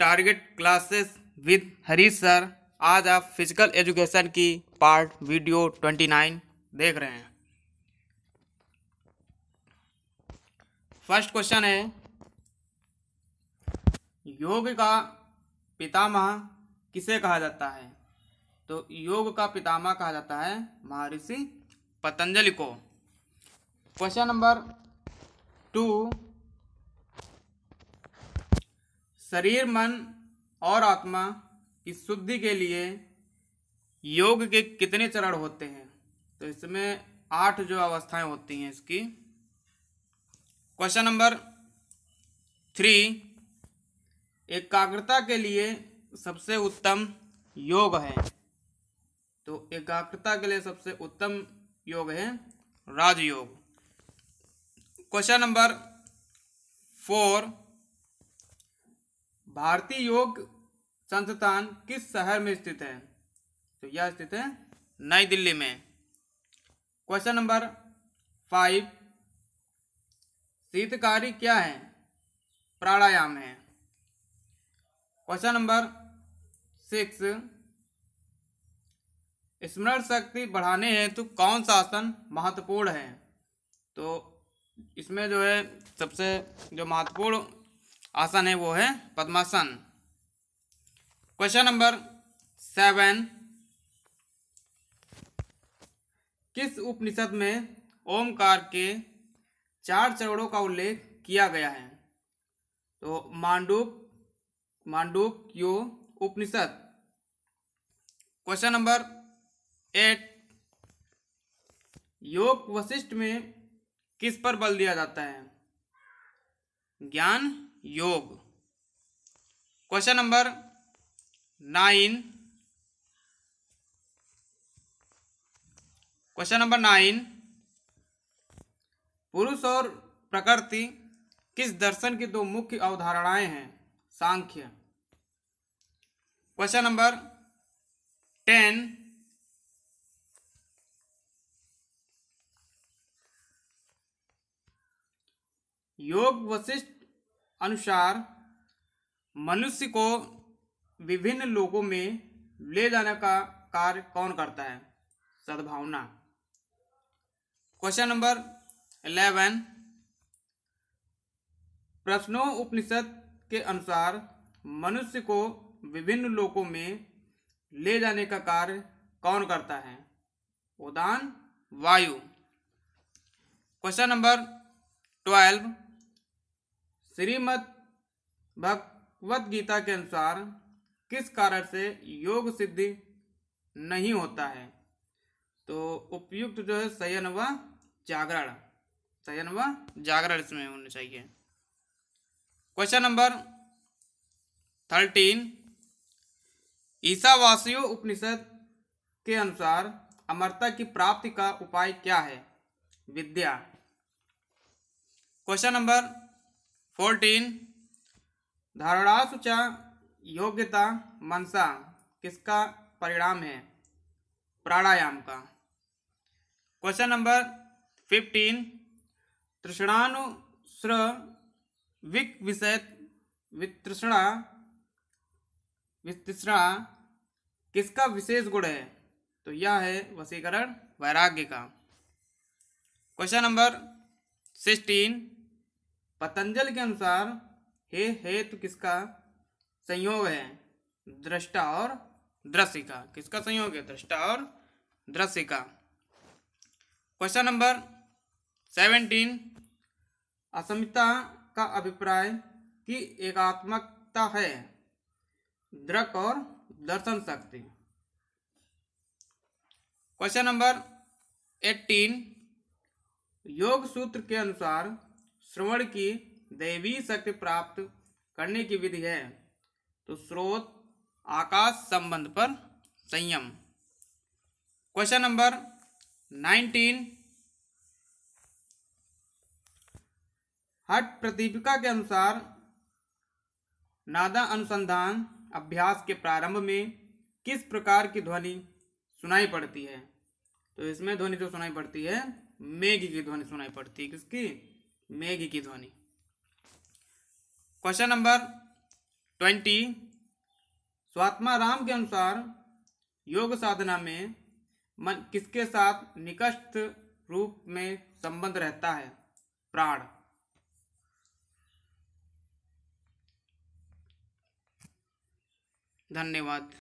target classes with Harish sir आज आप physical education की पार्ट वीडियो ट्वेंटी नाइन देख रहे हैं फर्स्ट क्वेश्चन है योग का पितामह किसे कहा जाता है तो योग का पितामह कहा जाता है महर्षि पतंजलि को क्वेश्चन नंबर टू शरीर मन और आत्मा की शुद्धि के लिए योग के कितने चरण होते हैं तो इसमें आठ जो अवस्थाएं होती हैं इसकी क्वेश्चन नंबर थ्री एकाग्रता के लिए सबसे उत्तम योग है तो एकाग्रता के लिए सबसे उत्तम योग है राजयोग क्वेश्चन नंबर फोर भारतीय योग संस्थान किस शहर में स्थित है तो यह स्थित है नई दिल्ली में क्वेश्चन नंबर फाइव शीतकारी क्या है प्राणायाम है क्वेश्चन नंबर सिक्स स्मरण शक्ति बढ़ाने हेतु तो कौन सा आसन महत्वपूर्ण है तो इसमें जो है सबसे जो महत्वपूर्ण आसन है वो है पद्मासन क्वेश्चन नंबर सेवन किस उपनिषद में ओमकार के चार चरणों का उल्लेख किया गया है तो मांडूक मांडूक यो उपनिषद क्वेश्चन नंबर एट योग वशिष्ठ में किस पर बल दिया जाता है ज्ञान योग question number nine question number nine पुरुष और प्रकृति किस दर्शन की दो मुख्य अवधारणाएं हैं सांख्य क्वेश्चन नंबर टेन योग वशिष्ठ अनुसार मनुष्य को विभिन्न लोगों में ले जाने का कार्य कौन करता है सद्भावना क्वेश्चन नंबर इलेवन प्रश्नों उपनिषद के अनुसार मनुष्य को विभिन्न लोगों में ले जाने का कार्य कौन करता है उदान वायु question number twelve Shrimad Bhagavad Gita के अनुसार किस कारण से योग सिद्धि नहीं होता है तो उपयुक्त जो है शयन व जागरण शयन व जागरण इसमें होना चाहिए क्वेश्चन नंबर थर्टीन ईसावासियों उपनिषद के अनुसार अमरता की प्राप्ति का उपाय क्या है विद्या क्वेश्चन नंबर फोर्टीन सुचा योग्यता मनसा किसका परिणाम है प्राणायाम का क्वेश्चन नंबर फिफ्टीन तृष्णानुश्र विक विषय वितृष्णा वितृष्णा किसका विशेष गुण है तो यह है वसीकरण वैराग्य का क्वेश्चन नंबर सिक्सटीन पतंजल के अनुसार हे हे तो किसका संयोग है दृष्टा और दृश्य का किसका संयोग है दृष्टा और दृश्य का क्वेश्चन नंबर सेवेंटीन असमिता का अभिप्राय कि एकात्मकता है दृक और दर्शन शक्ति क्वेश्चन नंबर एट्टीन योग सूत्र के अनुसार श्रवण की दैवी शक्ति प्राप्त करने की विधि है तो स्रोत आकाश संबंध पर संयम क्वेश्चन नंबर नाइनटीन हट प्रतिपिका के अनुसार नादा अनुसंधान अभ्यास के प्रारंभ में किस प्रकार की ध्वनि सुनाई पड़ती है तो इसमें ध्वनि जो सुनाई पड़ती है मेघ की ध्वनि सुनाई पड़ती है किसकी मेघ की ध्वनि question number twenty Swatmarama के अनुसार योग साधना में मन किसके साथ निकट रूप में संबंध रहता है प्राण धन्यवाद